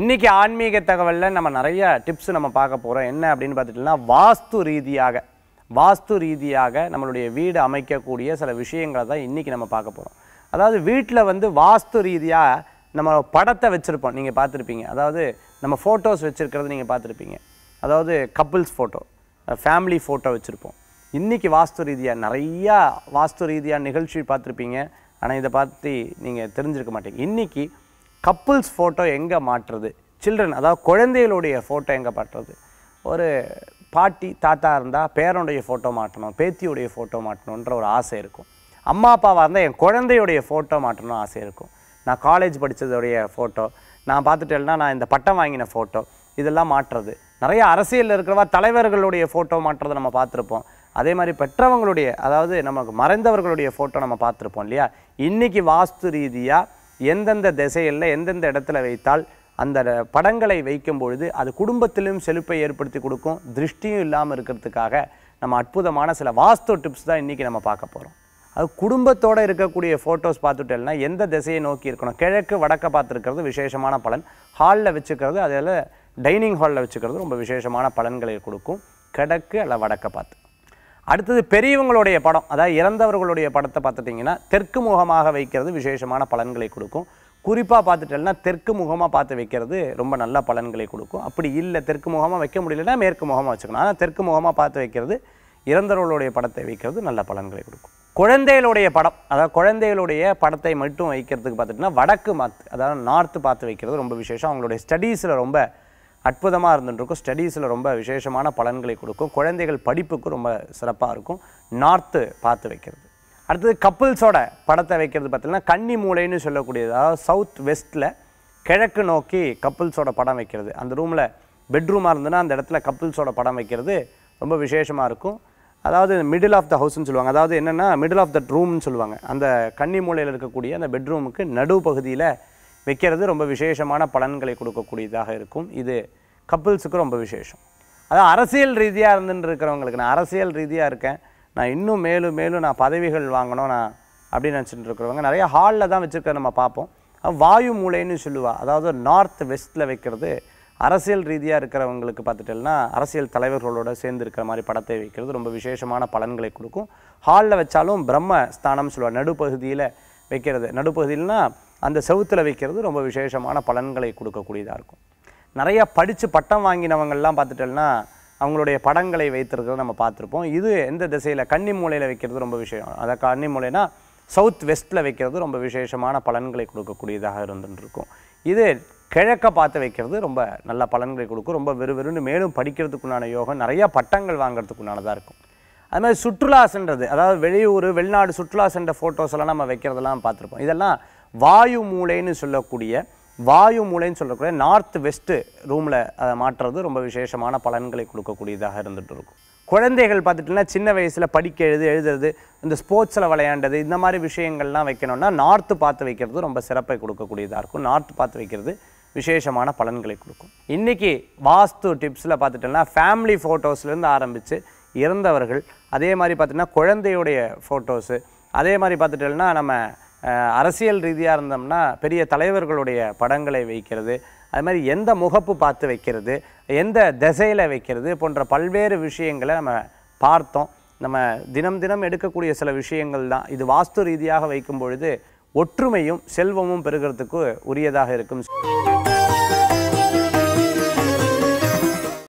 இன்றைக்கி ஆன்மீக தகவலில் நம்ம நிறைய டிப்ஸ் நம்ம பார்க்க போகிறோம் என்ன அப்படின்னு பார்த்துட்டிங்கன்னா வாஸ்து ரீதியாக வாஸ்து ரீதியாக நம்மளுடைய வீடு அமைக்கக்கூடிய சில விஷயங்களை தான் இன்றைக்கி நம்ம பார்க்க போகிறோம் அதாவது வீட்டில் வந்து வாஸ்து ரீதியாக நம்ம படத்தை வச்சுருப்போம் நீங்கள் பார்த்துருப்பீங்க அதாவது நம்ம ஃபோட்டோஸ் வச்சுருக்கிறது நீங்கள் பார்த்துருப்பீங்க அதாவது கப்புள்ஸ் ஃபோட்டோ ஃபேமிலி ஃபோட்டோ வச்சுருப்போம் இன்றைக்கி வாஸ்து ரீதியாக நிறையா வாஸ்து ரீதியாக நிகழ்ச்சி பார்த்துருப்பீங்க ஆனால் இதை பார்த்து நீங்கள் தெரிஞ்சிருக்க மாட்டீங்க இன்றைக்கி கப்புள்ஸ் ஃபோட்டோ எங்கே மாற்றுறது சில்ட்ரன் அதாவது குழந்தைகளுடைய ஃபோட்டோ எங்கே மாற்றுறது ஒரு பாட்டி தாத்தா இருந்தால் பேரனுடைய ஃபோட்டோ மாட்டணும் பேத்தியுடைய ஃபோட்டோ மாட்டணுன்ற ஒரு ஆசை இருக்கும் அம்மா அப்பாவாக இருந்தால் என் குழந்தையுடைய ஃபோட்டோ மாட்டணும் ஆசை இருக்கும் நான் காலேஜ் படித்ததுடைய ஃபோட்டோ நான் பார்த்துட்டேன்னா நான் இந்த பட்டம் வாங்கின ஃபோட்டோ இதெல்லாம் மாற்றுறது நிறைய அரசியலில் இருக்கிறவா தலைவர்களுடைய ஃபோட்டோ மாற்றுறதை நம்ம பார்த்துருப்போம் அதே மாதிரி பெற்றவங்களுடைய அதாவது நமக்கு மறைந்தவர்களுடைய ஃபோட்டோ நம்ம பார்த்துருப்போம் இல்லையா இன்றைக்கி வாஸ்து ரீதியாக எந்தெந்த திசையில் எந்தெந்த இடத்துல வைத்தால் அந்த படங்களை வைக்கும் பொழுது அது குடும்பத்திலும் செழிப்பை ஏற்படுத்தி கொடுக்கும் திருஷ்டியும் இல்லாமல் இருக்கிறதுக்காக நம்ம அற்புதமான சில வாஸ்து டிப்ஸ் தான் இன்றைக்கி நம்ம பார்க்க போகிறோம் அது குடும்பத்தோடு இருக்கக்கூடிய ஃபோட்டோஸ் பார்த்துட்டேன்னா எந்த திசையை நோக்கி இருக்கணும் கிழக்கு வடக்க பார்த்துருக்கிறது விசேஷமான பலன் ஹாலில் வச்சுக்கிறது அதில் டைனிங் ஹாலில் வச்சுக்கிறது ரொம்ப விசேஷமான பலன்களை கொடுக்கும் கிழக்கு அல்ல வடக்க பார்த்து அடுத்தது பெரியவங்களுடைய படம் அதாவது இறந்தவர்களுடைய படத்தை பார்த்துட்டிங்கன்னா தெற்கு முகமாக வைக்கிறது விசேஷமான பலன்களை கொடுக்கும் குறிப்பாக பார்த்துட்டேன்னா தெற்கு முகமாக பார்த்து வைக்கிறது ரொம்ப நல்ல பலன்களை கொடுக்கும் அப்படி இல்லை தெற்கு முகமாக வைக்க முடியலன்னா மேற்கு முகமாக வச்சுக்கணும் ஆனால் தெற்கு முகமாக பார்த்து வைக்கிறது இறந்தவர்களுடைய படத்தை வைக்கிறது நல்ல பலன்களை கொடுக்கும் குழந்தைகளுடைய படம் அதாவது குழந்தைகளுடைய படத்தை மட்டும் வைக்கிறதுக்கு பார்த்துட்டிங்கன்னா வடக்கு மாத்து அதாவது நார்த்து பார்த்து வைக்கிறது ரொம்ப விசேஷம் அவங்களுடைய ஸ்டடீஸில் ரொம்ப அற்புதமாக இருந்துருக்கும் ஸ்டடீஸில் ரொம்ப விசேஷமான பலன்களை கொடுக்கும் குழந்தைகள் படிப்புக்கு ரொம்ப சிறப்பாக இருக்கும் நார்த்து பார்த்து வைக்கிறது அடுத்தது கப்புல்ஸோட படத்தை வைக்கிறது பார்த்திங்கன்னா கன்னி மூளைன்னு சொல்லக்கூடியதாக சவுத் வெஸ்ட்டில் கிழக்கு நோக்கி கப்புல்ஸோட படம் வைக்கிறது அந்த ரூமில் பெட்ரூமாக இருந்ததுன்னா அந்த இடத்துல கப்பிள்ஸோட படம் வைக்கிறது ரொம்ப விசேஷமாக இருக்கும் அதாவது மிடில் ஆஃப் த ஹவுஸ்ன்னு சொல்லுவாங்க அதாவது என்னென்னா மிடில் ஆஃப் த ரூம்னு சொல்லுவாங்க அந்த கன்னி மூலையில் இருக்கக்கூடிய அந்த பெட்ரூமுக்கு நடு பகுதியில் வைக்கிறது ரொம்ப விசேஷமான பலன்களை கொடுக்கக்கூடியதாக இருக்கும் இது கப்பிள்ஸுக்கு ரொம்ப விசேஷம் அதான் அரசியல் ரீதியாக இருந்துன்னு இருக்கிறவங்களுக்கு நான் அரசியல் ரீதியாக இருக்கேன் நான் இன்னும் மேலும் மேலும் நான் பதவிகள் வாங்கணும் நான் அப்படின்னு நினச்சிட்டு இருக்கிறவங்க நிறைய ஹாலில் தான் வச்சுருக்க நம்ம பார்ப்போம் வாயு மூளைன்னு சொல்லுவாள் அதாவது நார்த் வெஸ்ட்டில் வைக்கிறது அரசியல் ரீதியாக இருக்கிறவங்களுக்கு பார்த்துட்டேன்னா அரசியல் தலைவர்களோடு சேர்ந்து இருக்கிற மாதிரி படத்தை வைக்கிறது ரொம்ப விசேஷமான பலன்களை கொடுக்கும் ஹாலில் வச்சாலும் பிரம்ம ஸ்தானம் சொல்லுவாள் நடுப்பகுதியில் வைக்கிறது நடுப்பகுதியில்னால் அந்த செவுத்தில் வைக்கிறது ரொம்ப விசேஷமான பலன்களை கொடுக்கக்கூடியதாக இருக்கும் நிறையா படித்து பட்டம் வாங்கினவங்கள்லாம் பார்த்துட்டோம்னா அவங்களுடைய படங்களை வைத்திருக்கிறத நம்ம பார்த்துருப்போம் இது எந்த திசையில் கன்னி மூலையில் வைக்கிறது ரொம்ப விஷயம் அதை கன்னி மூலைனா சவுத் வெஸ்ட்டில் வைக்கிறது ரொம்ப விசேஷமான பலன்களை கொடுக்கக்கூடியதாக இருந்துருக்கும் இது கிழக்க பார்த்து வைக்கிறது ரொம்ப நல்ல பலன்களை கொடுக்கும் ரொம்ப வெறுவெறுன்னு மேலும் படிக்கிறதுக்குண்டான யோகம் நிறையா பட்டங்கள் வாங்கிறதுக்குண்டானதாக இருக்கும் அது மாதிரி சுற்றுலா சென்றது அதாவது வெளியூர் வெளிநாடு சுற்றுலா சென்ற ஃபோட்டோஸ் எல்லாம் நம்ம வைக்கிறதெல்லாம் பார்த்துருப்போம் இதெல்லாம் வாயு மூளைன்னு சொல்லக்கூடிய வாயு மூளைன்னு சொல்லக்கூடிய நார்த் வெஸ்ட்டு ரூமில் அதை மாற்றுறது ரொம்ப விசேஷமான பலன்களை கொடுக்கக்கூடியதாக இருந்துகிட்டு இருக்கும் குழந்தைகள் பார்த்துட்டுனா சின்ன வயசில் படிக்க எழுது எழுதுறது இந்த ஸ்போர்ட்ஸில் விளையாண்டது இந்த மாதிரி விஷயங்கள்லாம் வைக்கணும்னா நார்த்து பார்த்து வைக்கிறது ரொம்ப சிறப்பை கொடுக்கக்கூடியதாக இருக்கும் நார்த்து பார்த்து வைக்கிறது விசேஷமான பலன்களை கொடுக்கும் இன்றைக்கி வாஸ்து டிப்ஸில் பார்த்துட்டோம்னா ஃபேமிலி ஃபோட்டோஸ்லேருந்து ஆரம்பித்து இறந்தவர்கள் அதே மாதிரி பார்த்திங்கன்னா குழந்தையுடைய ஃபோட்டோஸு அதே மாதிரி பார்த்துட்டோம்னா நம்ம அரசியல் ரீதியாக இருந்தோம்னா பெரிய தலைவர்களுடைய படங்களை வைக்கிறது அது மாதிரி எந்த முகப்பு பார்த்து வைக்கிறது எந்த திசையில் வைக்கிறது போன்ற பல்வேறு விஷயங்களை நம்ம பார்த்தோம் நம்ம தினம் தினம் எடுக்கக்கூடிய சில விஷயங்கள் தான் இது வாஸ்து ரீதியாக வைக்கும் பொழுது ஒற்றுமையும் செல்வமும் பெருகிறதுக்கு உரியதாக இருக்கும்